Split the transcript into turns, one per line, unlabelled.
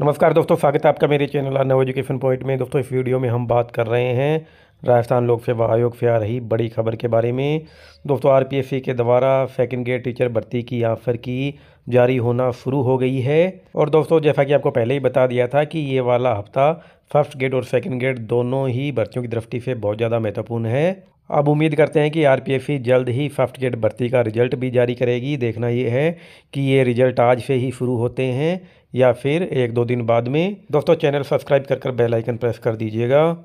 नमस्कार दोस्तों स्वागत है आपका मेरे चैनल नव एजुकेशन पॉइंट में दोस्तों इस वीडियो में हम बात कर रहे हैं राजस्थान लोक सेवा आयोग से आ रही बड़ी खबर के बारे में दोस्तों आरपीएससी के द्वारा सेकंड ग्रेड टीचर भर्ती की आफर की जारी होना शुरू हो गई है और दोस्तों जैसा कि आपको पहले ही बता दिया था कि ये वाला हफ्ता फर्स्ट ग्रेड और सेकेंड ग्रेड दोनों ही भर्तियों की दृष्टि से बहुत ज़्यादा महत्वपूर्ण है अब उम्मीद करते हैं कि आर जल्द ही फर्स्ट ग्रेड भर्ती का रिजल्ट भी जारी करेगी देखना ये है कि ये रिजल्ट आज से ही शुरू होते हैं या फिर एक दो दिन बाद में दोस्तों चैनल सब्सक्राइब कर कर बेलाइकन प्रेस कर दीजिएगा